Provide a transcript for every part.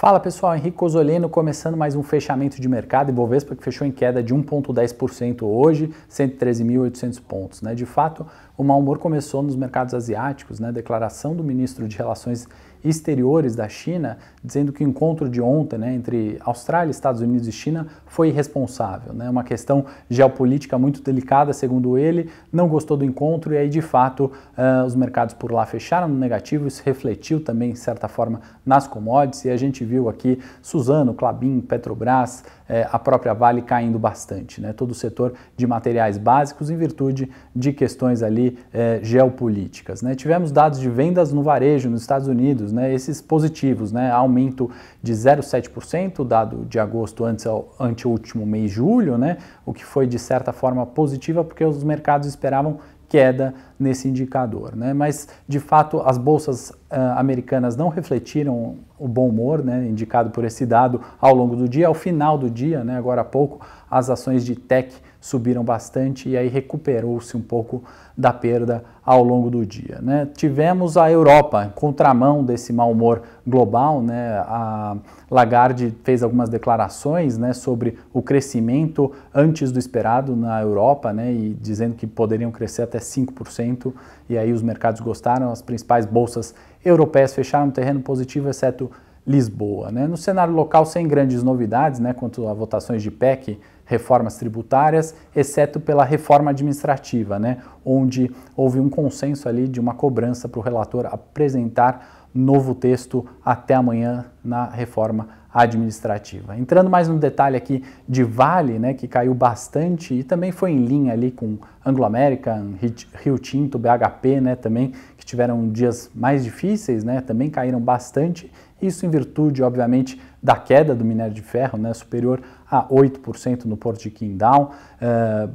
Fala pessoal, Henrique Cosolino começando mais um fechamento de mercado se que fechou em queda de 1.10% hoje, 113.800 pontos. Né? De fato, o mau humor começou nos mercados asiáticos, né? declaração do ministro de Relações exteriores da China, dizendo que o encontro de ontem né, entre Austrália, Estados Unidos e China foi irresponsável. Né, uma questão geopolítica muito delicada, segundo ele, não gostou do encontro e aí, de fato, uh, os mercados por lá fecharam no negativo. Isso refletiu também, de certa forma, nas commodities e a gente viu aqui Suzano, Clabin, Petrobras, eh, a própria Vale caindo bastante. Né, todo o setor de materiais básicos em virtude de questões ali eh, geopolíticas. Né. Tivemos dados de vendas no varejo nos Estados Unidos, né, esses positivos, né, aumento de 0,7% dado de agosto antes ao ante o último mês de julho, né, o que foi de certa forma positiva porque os mercados esperavam queda nesse indicador. Né? Mas, de fato, as bolsas uh, americanas não refletiram o bom humor né, indicado por esse dado ao longo do dia. Ao final do dia, né, agora há pouco, as ações de tech subiram bastante e aí recuperou-se um pouco da perda ao longo do dia. Né? Tivemos a Europa, contramão desse mau humor global, né? a Lagarde fez algumas declarações né, sobre o crescimento antes do esperado na Europa né, e dizendo que poderiam crescer até 5% e aí os mercados gostaram, as principais bolsas europeias fecharam terreno positivo, exceto Lisboa. Né? No cenário local, sem grandes novidades né, quanto a votações de PEC, reformas tributárias, exceto pela reforma administrativa, né, onde houve um consenso ali de uma cobrança para o relator apresentar novo texto até amanhã na reforma administrativa administrativa. Entrando mais no detalhe aqui de Vale, né, que caiu bastante e também foi em linha ali com Anglo American, Rio Tinto, BHP, né, também que tiveram dias mais difíceis, né, também caíram bastante. Isso em virtude, obviamente, da queda do minério de ferro, né, superior a 8% no porto de Qingdao, uh, eh,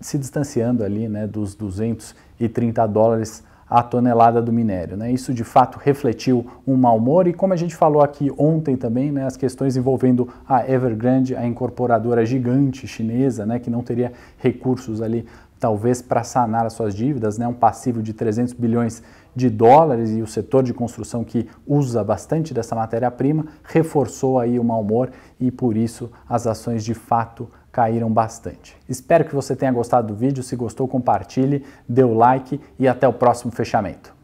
se distanciando ali, né, dos 230 dólares a tonelada do minério. Né? Isso de fato refletiu um mau humor e, como a gente falou aqui ontem também, né, as questões envolvendo a Evergrande, a incorporadora gigante chinesa, né, que não teria recursos ali talvez para sanar as suas dívidas, né, um passivo de 300 bilhões de dólares e o setor de construção que usa bastante dessa matéria-prima reforçou aí o mau humor e por isso as ações de fato caíram bastante. Espero que você tenha gostado do vídeo. Se gostou, compartilhe, dê o like e até o próximo fechamento.